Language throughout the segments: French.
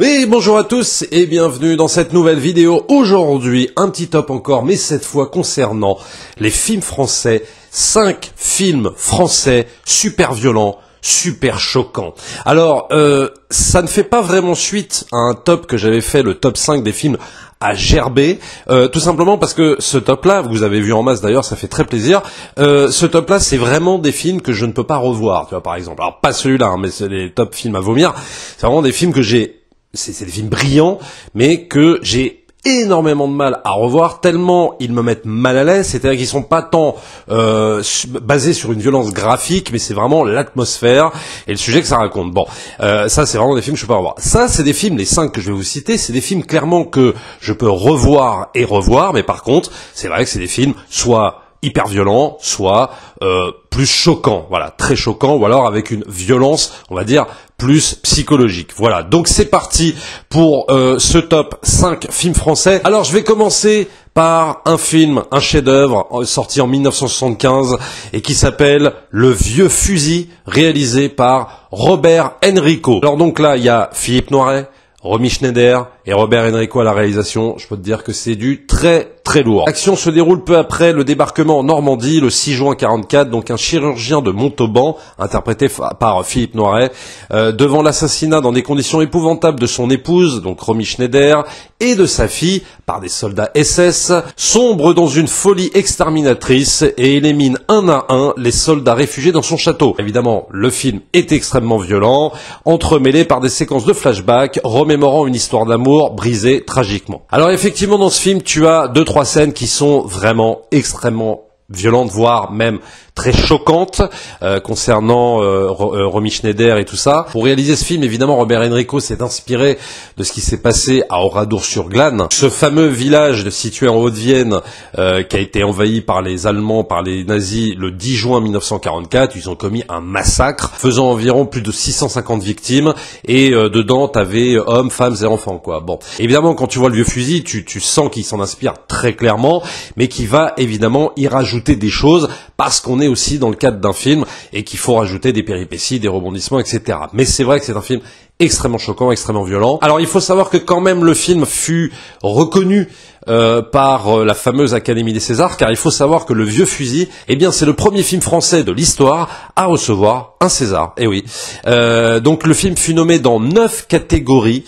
Oui, bonjour à tous et bienvenue dans cette nouvelle vidéo. Aujourd'hui, un petit top encore, mais cette fois concernant les films français. 5 films français super violents, super choquants. Alors, euh, ça ne fait pas vraiment suite à un top que j'avais fait, le top 5 des films à gerber, euh, tout simplement parce que ce top-là, vous avez vu en masse d'ailleurs, ça fait très plaisir. Euh, ce top-là, c'est vraiment des films que je ne peux pas revoir, tu vois par exemple. Alors pas celui-là, hein, mais c'est les top films à vomir. C'est vraiment des films que j'ai c'est des films brillants, mais que j'ai énormément de mal à revoir tellement ils me mettent mal à l'aise c'est-à-dire qu'ils sont pas tant euh, basés sur une violence graphique mais c'est vraiment l'atmosphère et le sujet que ça raconte bon euh, ça c'est vraiment des films que je peux revoir ça c'est des films les cinq que je vais vous citer c'est des films clairement que je peux revoir et revoir mais par contre c'est vrai que c'est des films soit hyper violents soit euh, plus choquants voilà très choquants ou alors avec une violence on va dire plus psychologique. Voilà, donc c'est parti pour euh, ce top 5 films français. Alors je vais commencer par un film, un chef-d'œuvre euh, sorti en 1975 et qui s'appelle Le vieux fusil, réalisé par Robert Enrico. Alors donc là, il y a Philippe Noiret, Romy Schneider, et Robert Enrico à la réalisation, je peux te dire que c'est du très très lourd. L'action se déroule peu après le débarquement en Normandie le 6 juin 44, donc un chirurgien de Montauban, interprété par Philippe Noiret, euh, devant l'assassinat dans des conditions épouvantables de son épouse, donc Romy Schneider, et de sa fille par des soldats SS, sombre dans une folie exterminatrice et élimine un à un les soldats réfugiés dans son château. Évidemment, le film est extrêmement violent, entremêlé par des séquences de flashbacks remémorant une histoire d'amour brisé tragiquement. Alors effectivement, dans ce film, tu as deux trois scènes qui sont vraiment extrêmement violentes, voire même très choquante euh, concernant euh, euh, Romy Schneider et tout ça. Pour réaliser ce film, évidemment, Robert Enrico s'est inspiré de ce qui s'est passé à Oradour-sur-Glane, ce fameux village situé en Haute-Vienne qui a été envahi par les Allemands, par les nazis le 10 juin 1944. Ils ont commis un massacre, faisant environ plus de 650 victimes et dedans, t'avais hommes, femmes et enfants, quoi. Bon, évidemment, quand tu vois le vieux fusil, tu, tu sens qu'il s'en inspire très clairement, mais qu'il va évidemment y rajouter des choses parce qu'on est aussi dans le cadre d'un film et qu'il faut rajouter des péripéties, des rebondissements, etc. Mais c'est vrai que c'est un film extrêmement choquant, extrêmement violent. Alors il faut savoir que quand même le film fut reconnu euh, par euh, la fameuse Académie des Césars, car il faut savoir que Le Vieux Fusil, eh bien c'est le premier film français de l'histoire à recevoir un César. Eh oui. Euh, donc le film fut nommé dans neuf catégories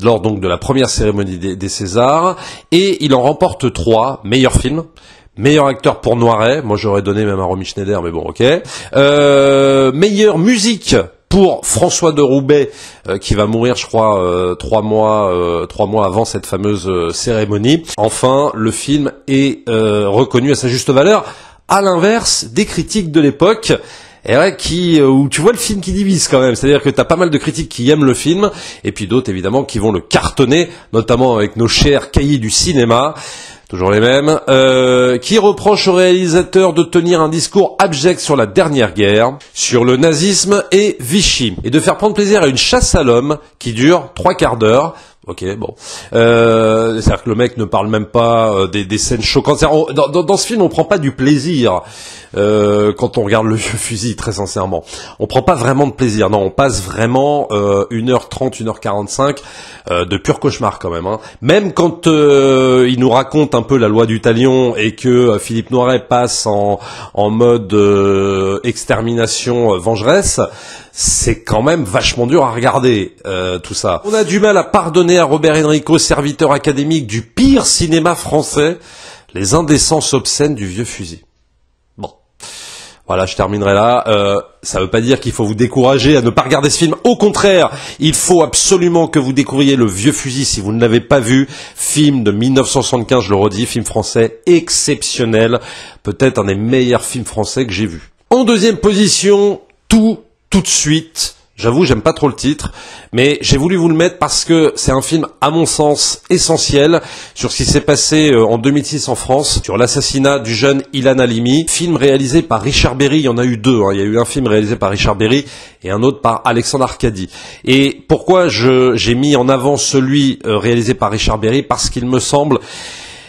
lors de la première cérémonie des, Césars et il en remporte trois meilleurs films. Meilleur acteur pour Noiret, moi j'aurais donné même à Romy Schneider, mais bon ok. Euh, meilleure musique pour François de Roubaix, euh, qui va mourir, je crois, euh, trois mois, euh, trois mois avant cette fameuse cérémonie. Enfin, le film est reconnu à sa juste valeur, à l'inverse des critiques de l'époque. Et qui où tu vois le film qui divise quand même, c'est-à-dire que t'as pas mal de critiques qui aiment le film, et puis d'autres évidemment qui vont le cartonner, notamment avec nos chers cahiers du cinéma. Toujours les mêmes. Euh, qui reproche au réalisateur de tenir un discours abject sur la dernière guerre, sur le nazisme et Vichy, et de faire prendre plaisir à une chasse à l'homme qui dure trois quarts d'heure, Ok, bon. Euh, C'est-à-dire que le mec ne parle même pas euh, des, scènes choquantes. dans, ce film, on prend pas du plaisir euh, quand on regarde le fusil, très sincèrement. On prend pas vraiment de plaisir. Non, on passe vraiment euh, 1h30, 1h45 euh, de pur cauchemar quand même. Hein. Même quand il nous raconte un peu la loi du talion et que Philippe Noiret passe en, en mode extermination vengeresse, c'est quand même vachement dur à regarder euh, tout ça. On a du mal à pardonner à Robert Enrico, serviteur académique du pire cinéma français, les indécences obscènes du vieux fusil. Bon. Voilà, je terminerai là. Euh, ça ne veut pas dire qu'il faut vous décourager à ne pas regarder ce film. Au contraire, il faut absolument que vous découvriez Le Vieux Fusil si vous ne l'avez pas vu. Film de 1975, je le redis, film français exceptionnel. Peut-être un des meilleurs films français que j'ai vu. En deuxième position, tout tout de suite. J'avoue, j'aime pas trop le titre, mais j'ai voulu vous le mettre parce que c'est un film, à mon sens, essentiel sur ce qui s'est passé euh, en 2006 en France, sur l'assassinat du jeune Ilan Halimi. Film réalisé par Richard Berry, il y en a eu deux. Hein. Il y a eu un film réalisé par Richard Berry et un autre par Alexandre Arcadi. Et pourquoi j'ai mis en avant celui euh, réalisé par Richard Berry Parce qu'il me semble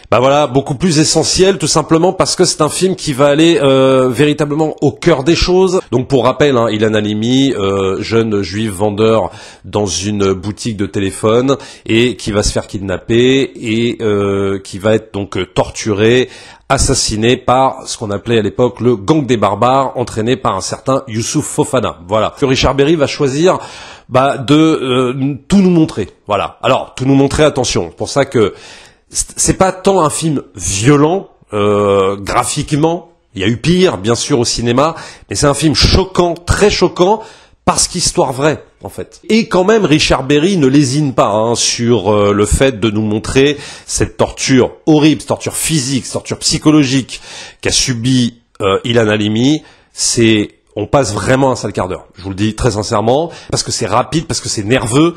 bah voilà, beaucoup plus essentiel, tout simplement parce que c'est un film qui va aller euh, véritablement au cœur des choses. Donc pour rappel, hein, Ilan Halimi, euh, jeune juif vendeur dans une boutique de téléphone et qui va se faire kidnapper et euh, qui va être donc torturé assassiné par ce qu'on appelait à l'époque le gang des barbares, entraîné par un certain Youssouf Fofana. Voilà. Que Richard Berry va choisir bah, de tout nous montrer. Voilà. Alors, tout nous montrer, attention. pour ça que c'est pas tant un film violent euh, graphiquement. Il y a eu pire, bien sûr, au cinéma, mais c'est un film choquant, très choquant, parce qu'histoire vraie, en fait. Et quand même, Richard Berry ne lésine pas hein, sur euh, le fait de nous montrer cette torture horrible, cette torture physique, cette torture psychologique qu'a subi euh, Ilan Halimi. C'est on passe vraiment un sale quart d'heure. Je vous le dis très sincèrement, parce que c'est rapide, parce que c'est nerveux,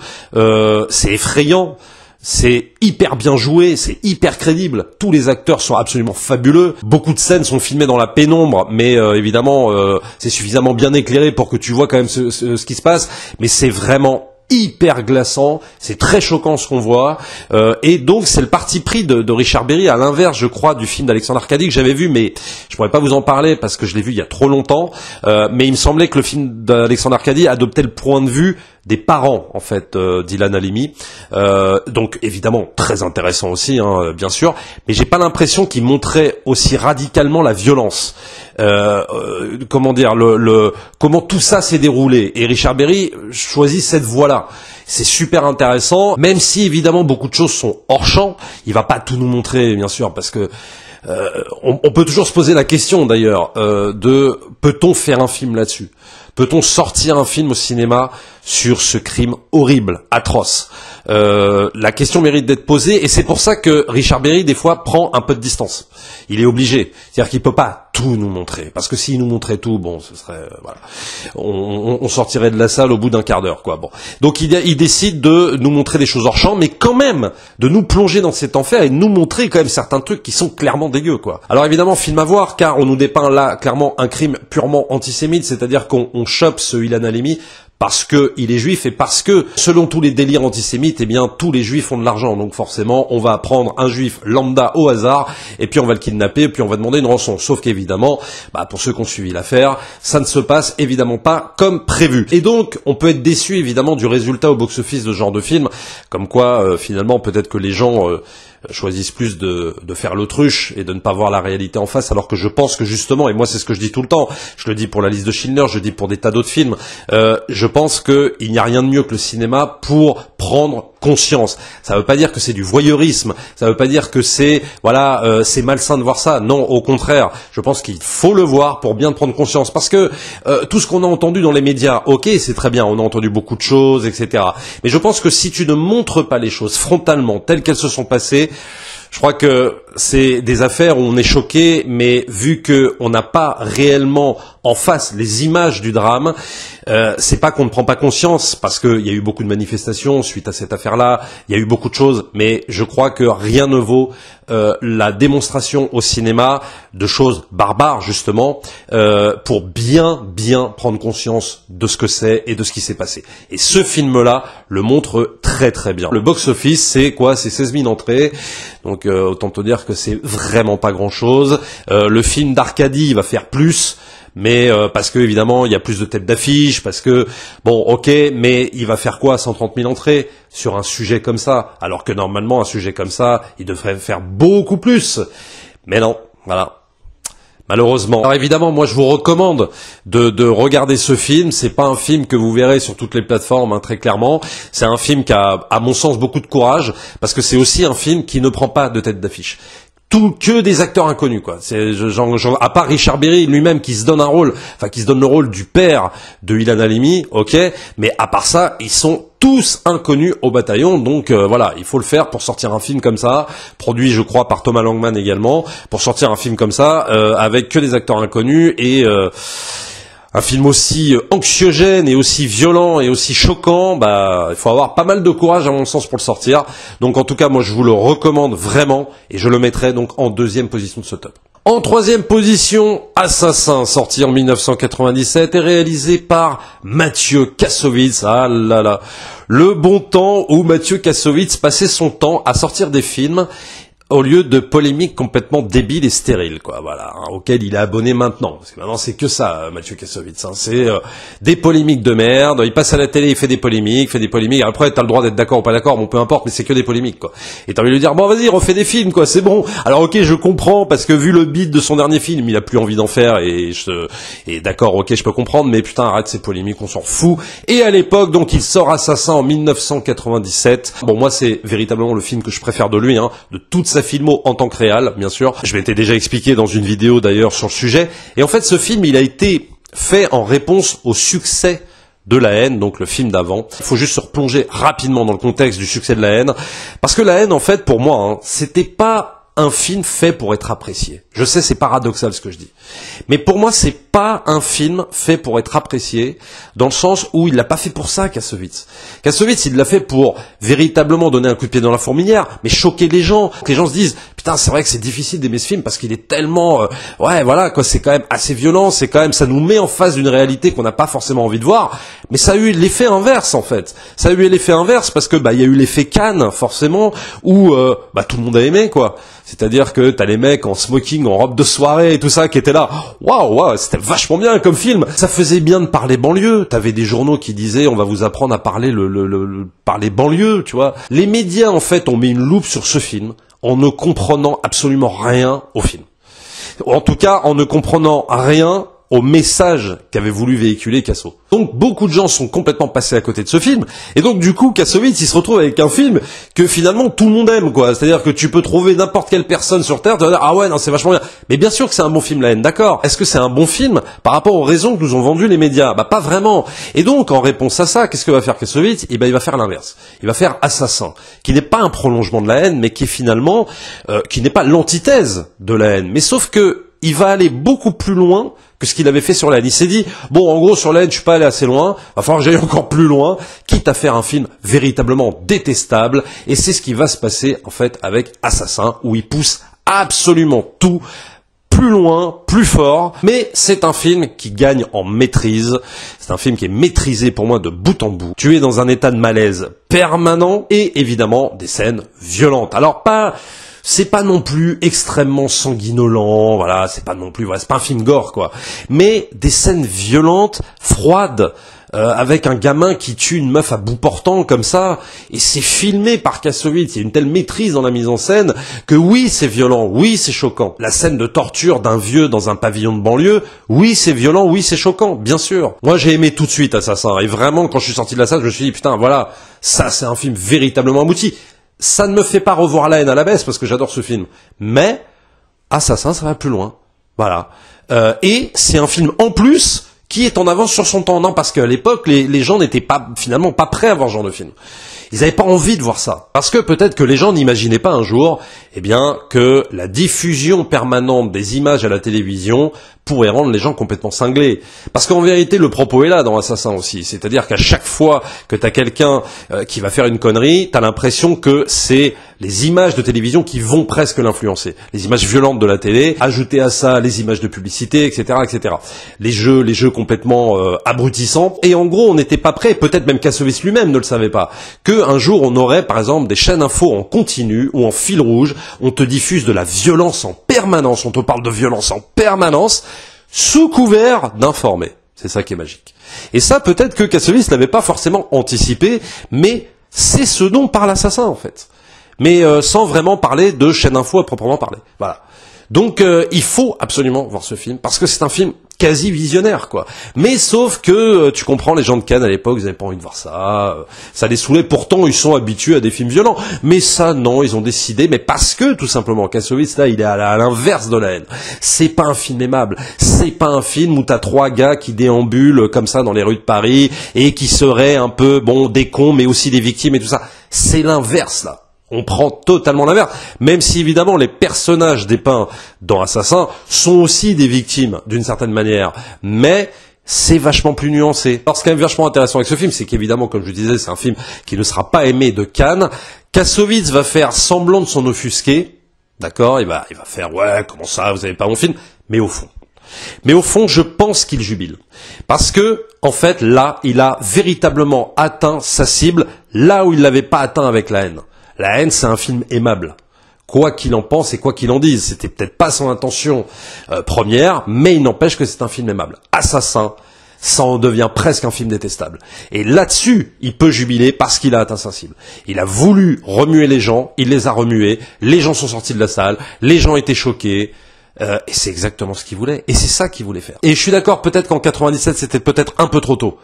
c'est effrayant. C'est hyper bien joué, c'est hyper crédible. Tous les acteurs sont absolument fabuleux. Beaucoup de scènes sont filmées dans la pénombre, mais euh, évidemment, euh, c'est suffisamment bien éclairé pour que tu vois quand même ce, qui se passe. Mais c'est vraiment hyper glaçant, c'est très choquant ce qu'on voit, euh, et donc c'est le parti pris de, Richard Berry, à l'inverse je crois du film d'Alexandre Arcadie que j'avais vu, mais je pourrais pas vous en parler parce que je l'ai vu il y a trop longtemps, mais il me semblait que le film d'Alexandre Arcadie adoptait le point de vue des parents en fait euh, d'Ilan Halimi. Euh, donc évidemment très intéressant aussi, hein, euh, bien sûr, mais j'ai pas l'impression qu'il montrait aussi radicalement la violence. Euh, comment dire le, le, comment tout ça s'est déroulé et Richard Berry choisit cette voie là. C'est super intéressant, même si évidemment beaucoup de choses sont hors champ. Il va pas tout nous montrer, bien sûr, parce que on, peut toujours se poser la question d'ailleurs de peut-on faire un film là-dessus Peut-on sortir un film au cinéma sur ce crime horrible, atroce euh, la question mérite d'être posée et c'est pour ça que Richard Berry des fois prend un peu de distance. Il est obligé, c'est-à-dire qu'il peut pas tout nous montrer parce que s'il nous montrait tout, bon, ce serait euh, voilà, on, sortirait de la salle au bout d'un quart d'heure, quoi. Bon, donc il, décide de nous montrer des choses hors champ, mais quand même de nous plonger dans cet enfer et de nous montrer quand même certains trucs qui sont clairement dégueux, quoi. Alors évidemment, film à voir car on nous dépeint là clairement un crime purement antisémite, c'est-à-dire qu'on chope ce Ilan Halimi parce qu'il est juif et parce que, selon tous les délires antisémites, eh bien, tous les juifs ont de l'argent. Donc forcément, on va prendre un juif lambda au hasard, et puis on va le kidnapper, et puis on va demander une rançon. Sauf qu'évidemment, bah, pour ceux qui ont suivi l'affaire, ça ne se passe évidemment pas comme prévu. Et donc, on peut être déçu évidemment du résultat au box-office de ce genre de film, comme quoi, euh, finalement, peut-être que les gens... Euh, choisissent plus de, de faire l'autruche et de ne pas voir la réalité en face, alors que je pense que justement, et moi c'est ce que je dis tout le temps, je le dis pour la liste de Schindler, je le dis pour des tas d'autres films, euh, je pense que il n'y a rien de mieux que le cinéma pour prendre conscience. Ça ne veut pas dire que c'est du voyeurisme, ça ne veut pas dire que c'est voilà euh, c'est malsain de voir ça. Non, au contraire, je pense qu'il faut le voir pour bien prendre conscience. Parce que euh, tout ce qu'on a entendu dans les médias, ok, c'est très bien, on a entendu beaucoup de choses, etc. Mais je pense que si tu ne montres pas les choses frontalement telles qu'elles se sont passées, je crois que c'est des affaires où on est choqué, mais vu qu'on n'a pas réellement en face les images du drame. Euh, c'est pas qu'on ne prend pas conscience parce qu'il y a eu beaucoup de manifestations suite à cette affaire-là. Il y a eu beaucoup de choses, mais je crois que rien ne vaut euh, la démonstration au cinéma de choses barbares justement euh, pour bien bien prendre conscience de ce que c'est et de ce qui s'est passé. Et ce film-là le montre très très bien. Le box-office, c'est quoi C'est 16 000 entrées, donc autant te dire que c'est vraiment pas grand-chose. le film d'Arcadie, il va faire plus mais euh, parce que évidemment il y a plus de têtes d'affiche, parce que bon ok, mais il va faire quoi 130 000 entrées sur un sujet comme ça, alors que normalement un sujet comme ça, il devrait faire beaucoup plus. Mais non, voilà. Malheureusement. Alors évidemment, moi je vous recommande de, regarder ce film. C'est pas un film que vous verrez sur toutes les plateformes, hein, très clairement. C'est un film qui a, à mon sens, beaucoup de courage, parce que c'est aussi un film qui ne prend pas de tête d'affiche tout que des acteurs inconnus quoi. C'est à part Richard Berry lui-même qui se donne un rôle, enfin qui se donne le rôle du père de Ilan Halimi, ok. Mais à part ça, ils sont tous inconnus au bataillon. Donc euh, voilà, il faut le faire pour sortir un film comme ça, produit je crois par Thomas Langman également, pour sortir un film comme ça euh, avec que des acteurs inconnus et euh, un film aussi anxiogène et aussi violent et aussi choquant, bah, il faut avoir pas mal de courage à mon sens pour le sortir. Donc en tout cas, moi je vous le recommande vraiment et je le mettrai donc en deuxième position de ce top. En troisième position, Assassin, sorti en 1997 et réalisé par Mathieu Kassovitz. Ah là là, le bon temps où Mathieu Kassovitz passait son temps à sortir des films au lieu de polémiques complètement débiles et stériles, quoi, voilà, hein, auxquelles il est abonné maintenant. Parce que maintenant, c'est que ça, euh, Mathieu Kassovitz. Hein, c'est euh, des polémiques de merde. Il passe à la télé, il fait des polémiques, fait des polémiques. Après, t'as le droit d'être d'accord ou pas d'accord, bon, peu importe, mais c'est que des polémiques, quoi. Et t'as envie de lui dire, bon, vas-y, refais des films, quoi, c'est bon. Alors, ok, je comprends, parce que vu le beat de son dernier film, il a plus envie d'en faire, et je, et d'accord, ok, je peux comprendre, mais putain, arrête ces polémiques, on s'en fout. Et à l'époque, donc, il sort Assassin en 1997. Bon, moi, c'est véritablement le film que je préfère de lui, hein, de toute filmo en tant que réel, bien sûr. Je m'étais déjà expliqué dans une vidéo d'ailleurs sur le sujet. Et en fait, ce film, il a été fait en réponse au succès de la haine, donc le film d'avant. Il faut juste se replonger rapidement dans le contexte du succès de la haine, parce que la haine, en fait, pour moi, hein, c'était pas un film fait pour être apprécié. Je sais, c'est paradoxal ce que je dis, mais pour moi, c'est pas un film fait pour être apprécié, dans le sens où il l'a pas fait pour ça, Kassovitz. Kassovitz, il l'a fait pour véritablement donner un coup de pied dans la fourmilière, mais choquer les gens. Que les gens se disent, putain, c'est vrai que c'est difficile d'aimer ce film parce qu'il est tellement, euh, ouais, voilà, quoi, c'est quand même assez violent, c'est quand même, ça nous met en face d'une réalité qu'on n'a pas forcément envie de voir. Mais ça a eu l'effet inverse, en fait. Ça a eu l'effet inverse parce que, bah, il y a eu l'effet Cannes, forcément, où, euh, bah, tout le monde a aimé, quoi. C'est-à-dire que t'as les mecs en smoking, en robe de soirée et tout ça qui étaient là. Waouh, waouh, c'était vachement bien comme film. Ça faisait bien de parler banlieue. T'avais des journaux qui disaient on va vous apprendre à parler le, le, le, parler banlieue, tu vois. Les médias en fait ont mis une loupe sur ce film en ne comprenant absolument rien au film. En tout cas, en ne comprenant rien au message qu'avait voulu véhiculer Casso. Donc beaucoup de gens sont complètement passés à côté de ce film, et donc du coup Kassovitz il se retrouve avec un film que finalement tout le monde aime quoi. C'est-à-dire que tu peux trouver n'importe quelle personne sur Terre, tu vas dire ah ouais non c'est vachement bien. Mais bien sûr que c'est un bon film La haine, d'accord. Est-ce que c'est un bon film par rapport aux raisons que nous ont vendues les médias Bah pas vraiment. Et donc en réponse à ça, qu'est-ce que va faire Kassovitz Et eh ben il va faire l'inverse. Il va faire Assassin, qui n'est pas un prolongement de la haine, mais qui finalement euh, qui n'est pas l'antithèse de la haine. Mais sauf que il va aller beaucoup plus loin que ce qu'il avait fait sur l'Aide. Il s'est dit, bon, en gros, sur l'Aide, je suis pas allé assez loin, va falloir que j'aille encore plus loin, quitte à faire un film véritablement détestable, et c'est ce qui va se passer, en fait, avec Assassin, où il pousse absolument tout, plus loin, plus fort, mais c'est un film qui gagne en maîtrise. C'est un film qui est maîtrisé pour moi de bout en bout. Tu es dans un état de malaise permanent et évidemment des scènes violentes. Alors pas c'est pas non plus extrêmement sanguinolent, voilà, c'est pas non plus, c'est pas un film gore, quoi. Mais des scènes violentes, froides, euh, avec un gamin qui tue une meuf à bout portant comme ça, et c'est filmé par Kassovitz, il y a une telle maîtrise dans la mise en scène que oui c'est violent, oui c'est choquant. La scène de torture d'un vieux dans un pavillon de banlieue, oui c'est violent, oui c'est choquant, bien sûr. Moi j'ai aimé tout de suite Assassin, et vraiment quand je suis sorti de la salle je me suis dit putain voilà, ça c'est un film véritablement abouti ça ne me fait pas revoir la haine à la baisse parce que j'adore ce film. Mais Assassin, ça va plus loin. Voilà. Euh, et c'est un film en plus qui est en avance sur son temps. Non, parce qu'à l'époque, les, les gens n'étaient pas finalement pas prêts à voir ce genre de film. Ils n'avaient pas envie de voir ça. Parce que peut-être que les gens n'imaginaient pas un jour, eh bien, que la diffusion permanente des images à la télévision pourrait rendre les gens complètement cinglés. Parce qu'en vérité, le propos est là dans Assassin aussi. C'est-à-dire qu'à chaque fois que as quelqu'un euh, qui va faire une connerie, as l'impression que c'est les images de télévision qui vont presque l'influencer. Les images violentes de la télé, ajouter à ça les images de publicité, etc., etc. Les jeux, les jeux complètement euh, abrutissants. Et en gros, on n'était pas prêt. Peut-être même Cassovis lui-même ne le savait pas. qu'un jour, on aurait, par exemple, des chaînes info en continu ou en fil rouge. On te diffuse de la violence en permanence. On te parle de violence en permanence, sous couvert d'informer. C'est ça qui est magique. Et ça, peut-être que Cassovis l'avait pas forcément anticipé, mais c'est ce dont parle l'assassin, en fait mais euh, sans vraiment parler de chaîne info à proprement parler. Voilà. Donc euh, il faut absolument voir ce film parce que c'est un film quasi visionnaire quoi. Mais sauf que euh, tu comprends les gens de Cannes à l'époque, ils avaient pas envie de voir ça, ça les saoulait. Pourtant ils sont habitués à des films violents, mais ça non, ils ont décidé. Mais parce que tout simplement Kassovitz là, il est à l'inverse de la haine. C'est pas un film aimable, c'est pas un film où t'as trois gars qui déambulent comme ça dans les rues de Paris et qui seraient un peu bon des cons mais aussi des victimes et tout ça. C'est l'inverse là on prend totalement la même si évidemment les personnages dépeints dans Assassin sont aussi des victimes d'une certaine manière, mais c'est vachement plus nuancé. Alors ce qui est vachement intéressant avec ce film, c'est qu'évidemment, comme je disais, c'est un film qui ne sera pas aimé de Cannes. Kassovitz va faire semblant de s'en offusquer, d'accord il va, il va faire, ouais, comment ça, vous n'avez pas mon film Mais au fond, mais au fond, je pense qu'il jubile. Parce que, en fait, là, il a véritablement atteint sa cible, là où il l'avait pas atteint avec la haine. La haine, c'est un film aimable quoi qu'il en pense et quoi qu'il en dise. C'était peut-être pas son intention euh, première, mais il n'empêche que c'est un film aimable. Assassin, ça en devient presque un film détestable. Et là-dessus, il peut jubiler parce qu'il a atteint sa cible. Il a voulu remuer les gens, il les a remués, les gens sont sortis de la salle, les gens étaient choqués. Euh, et c'est exactement ce qu'il voulait. Et c'est ça qu'il voulait faire. Et je suis d'accord, peut-être qu'en 97, c'était peut-être un peu trop tôt.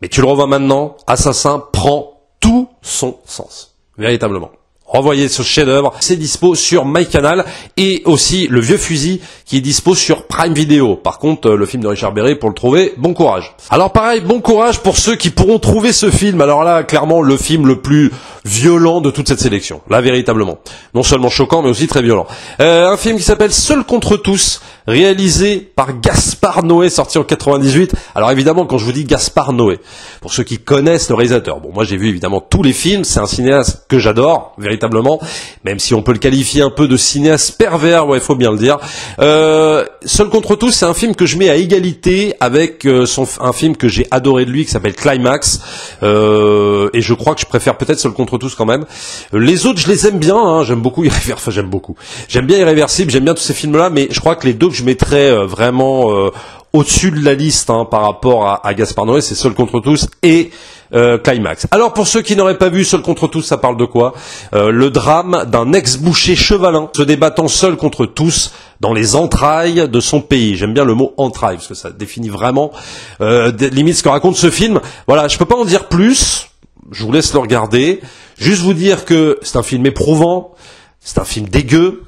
Mais tu le revois maintenant, Assassin prend tout son sens véritablement. Envoyez ce chef-d'œuvre, c'est dispo sur MyCanal et aussi Le Vieux Fusil qui est dispo sur Prime Video. Par contre, euh, le film de Richard Berry pour le trouver, bon courage. Alors pareil, bon courage pour ceux qui pourront trouver ce film. Alors là, clairement, le film le plus violent de toute cette sélection. Là, véritablement. Non seulement choquant, mais aussi très violent. Euh, un film qui s'appelle Seul contre tous, réalisé par Gaspard Noé, sorti en 98. Alors évidemment, quand je vous dis Gaspard Noé, pour ceux qui connaissent le réalisateur, bon, moi j'ai vu évidemment tous les films, c'est un cinéaste que j'adore, véritablement, même si on peut le qualifier un peu de cinéaste pervers, ouais, il faut bien le dire. Euh, Seul contre tous, c'est un film que je mets à égalité avec euh, un film que j'ai adoré de lui, qui s'appelle Climax, et je crois que je préfère peut-être Seul contre tous quand même. Les autres, je les aime bien. Hein, j'aime beaucoup Irréversible. j'aime beaucoup. J'aime bien Irréversible. J'aime bien tous ces films-là. Mais je crois que les deux que je mettrais euh, vraiment euh, au-dessus de la liste hein, par rapport à, Gaspard Noé, c'est Seul contre tous et euh, Climax. Alors pour ceux qui n'auraient pas vu Seul contre tous, ça parle de quoi Le drame d'un ex-boucher chevalin se débattant seul contre tous dans les entrailles de son pays. J'aime bien le mot entrailles parce que ça définit vraiment limite ce que raconte ce film. Voilà, je peux pas en dire plus. Je vous laisse le regarder. Juste vous dire que c'est un film éprouvant, c'est un film dégueu,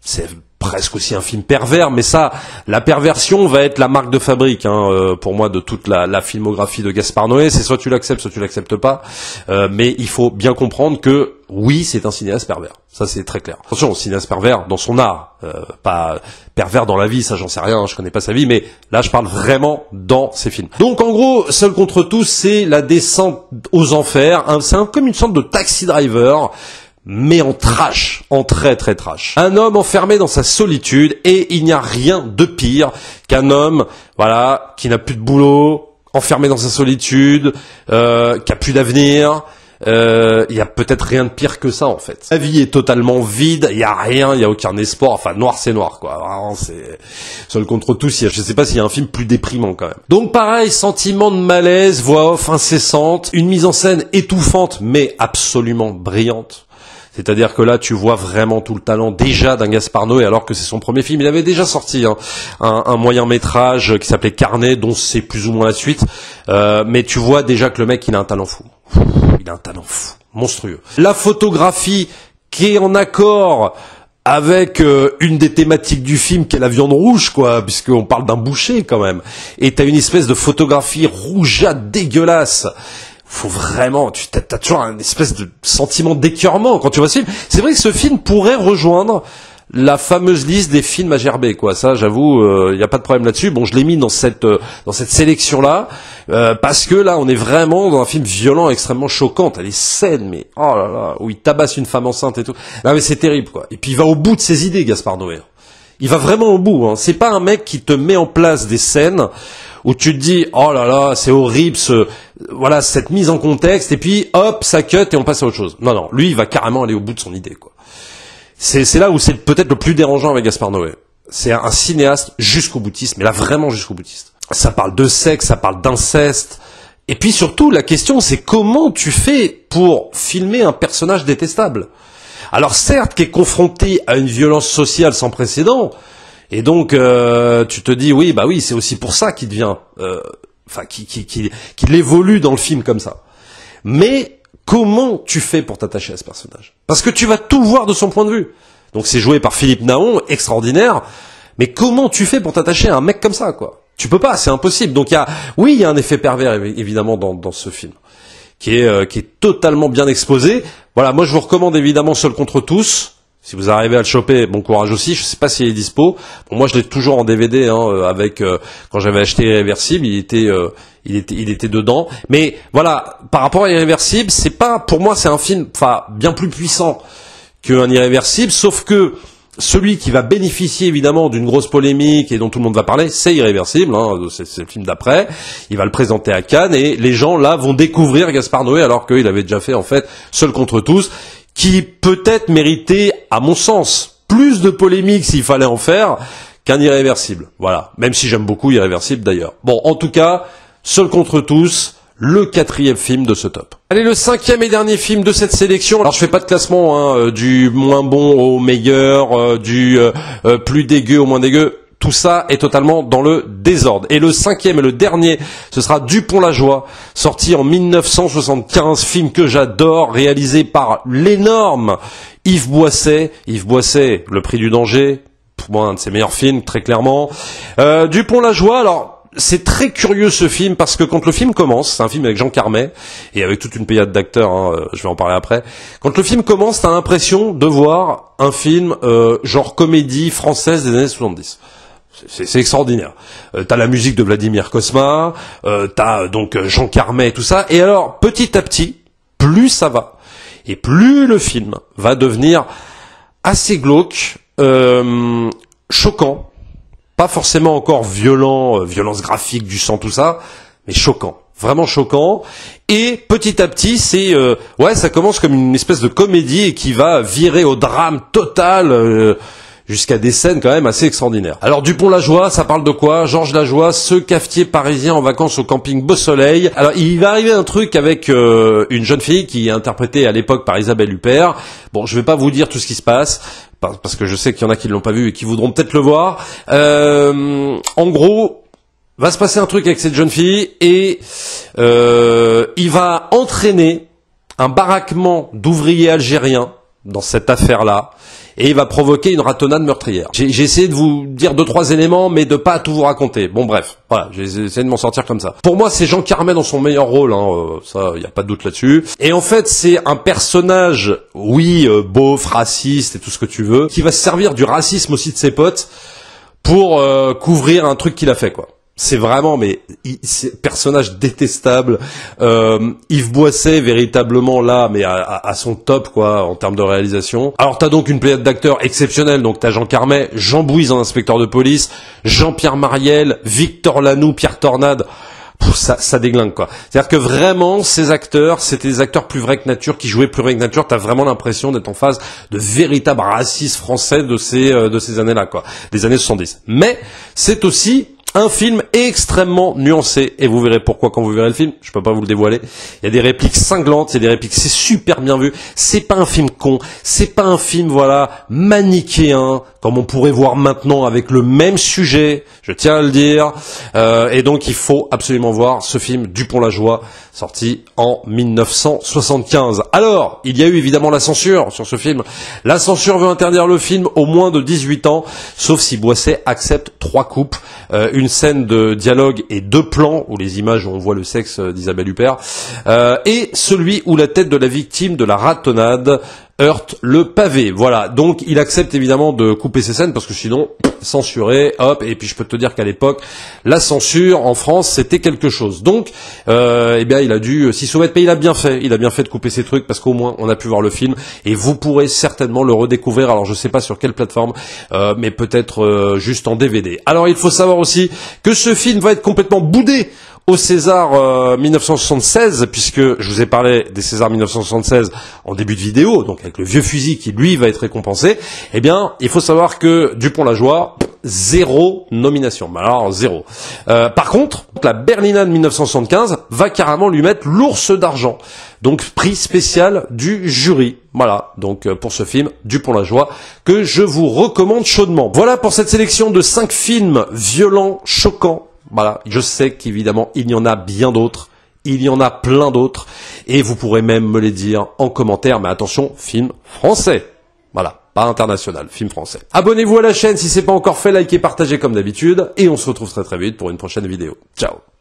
c'est presque aussi un film pervers, mais ça, la perversion va être la marque de fabrique hein, euh, pour moi de toute la, la filmographie de Gaspard Noé. C'est soit tu l'acceptes, soit tu l'acceptes pas. Euh, mais il faut bien comprendre que oui, c'est un cinéaste pervers. Ça, c'est très clair. Attention, cinéaste pervers dans son art, euh, pas pervers dans la vie, ça j'en sais rien, je connais pas sa vie, mais là, je parle vraiment dans ses films. Donc, en gros, Seul contre tous, c'est la descente aux enfers. c'est un, comme une sorte de taxi driver mais en trash, en très très trash. Un homme enfermé dans sa solitude et il n'y a rien de pire qu'un homme, voilà, qui n'a plus de boulot, enfermé dans sa solitude, euh, qui a plus d'avenir. Euh, il euh, y a peut-être rien de pire que ça en fait. La vie est totalement vide, il y a rien, il y a aucun espoir. Enfin, noir c'est noir quoi. Vraiment, c'est seul contre tous. Je sais pas s'il y a un film plus déprimant quand même. Donc pareil, sentiment de malaise, voix off incessante, une mise en scène étouffante mais absolument brillante. C'est-à-dire que là, tu vois vraiment tout le talent déjà d'un Gaspard et alors que c'est son premier film. Il avait déjà sorti hein, un, moyen métrage qui s'appelait Carnet, dont c'est plus ou moins la suite. Euh, mais tu vois déjà que le mec, il a un talent fou. Il a un talent fou, monstrueux. La photographie qui est en accord avec euh, une des thématiques du film qui est la viande rouge, quoi, puisqu'on parle d'un boucher quand même. Et t'as une espèce de photographie rougeâtre dégueulasse faut vraiment, tu t'as, toujours un espèce de sentiment d'écœurement quand tu vois ce film. C'est vrai que ce film pourrait rejoindre la fameuse liste des films à gerber quoi ça j'avoue il euh, n'y a pas de problème là-dessus bon je l'ai mis dans cette euh, dans cette sélection là euh, parce que là on est vraiment dans un film violent extrêmement choquant Elle est saine, mais oh là là où il tabasse une femme enceinte et tout non mais c'est terrible quoi et puis il va au bout de ses idées Gaspard Noé il va vraiment au bout. Hein. C'est pas un mec qui te met en place des scènes où tu te dis oh là là c'est horrible ce voilà cette mise en contexte et puis hop ça cut et on passe à autre chose. Non non, lui il va carrément aller au bout de son idée quoi. C'est c'est là où c'est peut-être le plus dérangeant avec Gaspard Noé. C'est un, cinéaste jusqu'au boutiste, mais là vraiment jusqu'au boutiste. Ça parle de sexe, ça parle d'inceste. Et puis surtout, la question c'est comment tu fais pour filmer un personnage détestable alors certes, qui est confronté à une violence sociale sans précédent, et donc euh, tu te dis, oui, bah oui, c'est aussi pour ça qu'il devient, euh, enfin, qu'il qui, évolue dans le film comme ça. Mais comment tu fais pour t'attacher à ce personnage Parce que tu vas tout voir de son point de vue. Donc c'est joué par Philippe Naon, extraordinaire. Mais comment tu fais pour t'attacher à un mec comme ça, quoi Tu peux pas, c'est impossible. Donc il y a, oui, il y a un effet pervers évidemment dans, dans ce film, qui est euh, qui est totalement bien exposé, voilà, moi je vous recommande évidemment Seul contre tous. Si vous arrivez à le choper, bon courage aussi. Je sais pas s'il est dispo. moi, je l'ai toujours en DVD. Hein, euh, avec euh, quand j'avais acheté Irréversible, il était, euh, il était, il était dedans. Mais voilà, par rapport à Irréversible, c'est pas pour moi, c'est un film, enfin, bien plus puissant qu'un Irréversible. Sauf que celui qui va bénéficier évidemment d'une grosse polémique et dont tout le monde va parler, c'est Irréversible, hein, c'est le film d'après. Il va le présenter à Cannes et les gens là vont découvrir Gaspard Noé alors qu'il avait déjà fait en fait Seul contre tous, qui peut-être méritait, à mon sens, plus de polémique s'il fallait en faire qu'un Irréversible. Voilà, même si j'aime beaucoup Irréversible d'ailleurs. Bon, en tout cas, Seul contre tous, le quatrième film de ce top. Allez, le cinquième et dernier film de cette sélection. Alors, je fais pas de classement, hein, euh, du moins bon au meilleur, euh, du euh, plus dégueu au moins dégueu. Tout ça est totalement dans le désordre. Et le cinquième et le dernier, ce sera Dupont la Joie, sorti en 1975, film que j'adore, réalisé par l'énorme Yves Boisset. Yves Boisset, Le Prix du Danger, pour moi un de ses meilleurs films, très clairement. Euh, Dupont la Joie, alors c'est très curieux ce film parce que quand le film commence, c'est un film avec Jean Carmet et avec toute une payade d'acteurs, hein, euh, je vais en parler après. Quand le film commence, t'as l'impression de voir un film euh, genre comédie française des années 70. C'est extraordinaire. Euh, t'as la musique de Vladimir Kosma, t'as donc Jean Carmet et tout ça. Et alors, petit à petit, plus ça va, et plus le film va devenir assez glauque, choquant, pas forcément encore violent, euh, violence graphique, du sang, tout ça, mais choquant. Vraiment choquant. Et petit à petit, c'est euh, ouais, ça commence comme une espèce de comédie qui va virer au drame total. Euh, jusqu'à des scènes quand même assez extraordinaires. Alors Dupont Lajoie, ça parle de quoi Georges Lajoie, ce cafetier parisien en vacances au camping Beau Soleil. Alors il va arriver un truc avec euh, une jeune fille qui est interprétée à l'époque par Isabelle Huppert. Bon, je vais pas vous dire tout ce qui se passe parce que je sais qu'il y en a qui ne l'ont pas vu et qui voudront peut-être le voir. Euh, en gros, va se passer un truc avec cette jeune fille et euh, il va entraîner un baraquement d'ouvriers algériens dans cette affaire-là et il va provoquer une ratonnade meurtrière. J'ai essayé de vous dire deux trois éléments, mais de pas tout vous raconter. Bon bref, voilà, j'ai essayé de m'en sortir comme ça. Pour moi, c'est Jean Carmet dans son meilleur rôle, hein, euh, ça, il y a pas de doute là-dessus. Et en fait, c'est un personnage, oui, euh, beauf, raciste et tout ce que tu veux, qui va se servir du racisme aussi de ses potes pour euh, couvrir un truc qu'il a fait, quoi c'est vraiment mais il, personnage détestable. Euh, Yves Boisset véritablement là, mais à, son top quoi en termes de réalisation. Alors t'as donc une pléiade d'acteurs exceptionnels. Donc t'as Jean Carmet, Jean Bouise en inspecteur de police, Jean-Pierre Mariel, Victor Lanoux, Pierre Tornade. ça, ça déglingue quoi. C'est-à-dire que vraiment ces acteurs, c'était des acteurs plus vrais que nature, qui jouaient plus vrais que nature. T'as vraiment l'impression d'être en face de véritables racistes français de ces euh, de ces années-là quoi, des années 70. Mais c'est aussi un film extrêmement nuancé et vous verrez pourquoi quand vous verrez le film. Je peux pas vous le dévoiler. Il y a des répliques cinglantes, il des répliques, c'est super bien vu. C'est pas un film con, c'est pas un film voilà manichéen comme on pourrait voir maintenant avec le même sujet. Je tiens à le dire. Euh, et donc il faut absolument voir ce film Dupont la joie sorti en 1975. Alors il y a eu évidemment la censure sur ce film. La censure veut interdire le film au moins de 18 ans, sauf si Boisset accepte trois coupes. Euh, une scène de dialogue et deux plans où les images on voit le sexe euh, d'Isabelle Huppert, euh, et celui où la tête de la victime de la ratonnade heurte le pavé. Voilà, donc il accepte évidemment de couper ses scènes parce que sinon censuré, hop, et puis je peux te dire qu'à l'époque, la censure en France, c'était quelque chose. Donc, euh, eh bien, il a dû, euh, s'y soumettre, mais il a bien fait, il a bien fait de couper ces trucs parce qu'au moins, on a pu voir le film et vous pourrez certainement le redécouvrir. Alors, je sais pas sur quelle plateforme, euh, mais peut-être juste en DVD. Alors, il faut savoir aussi que ce film va être complètement boudé au César 1976, euh, puisque je vous ai parlé des Césars 1976 en début de vidéo, donc avec le vieux fusil qui lui va être récompensé, eh bien il faut savoir que Dupont-Lajoie, zéro nomination. Bah, alors zéro. Euh, par contre, la Berlinale 1975 va carrément lui mettre l'ours d'argent. Donc prix spécial du jury. Voilà, donc euh, pour ce film, Dupont la joie, que je vous recommande chaudement. Voilà pour cette sélection de cinq films violents, choquants, voilà, je sais qu'évidemment, il y en a bien d'autres. Il y en a plein d'autres. Et vous pourrez même me les dire en commentaire. Mais attention, film français. Voilà, pas international, film français. Abonnez-vous à la chaîne si ce c'est pas encore fait, likez, partagez comme d'habitude. Et on se retrouve très très vite pour une prochaine vidéo. Ciao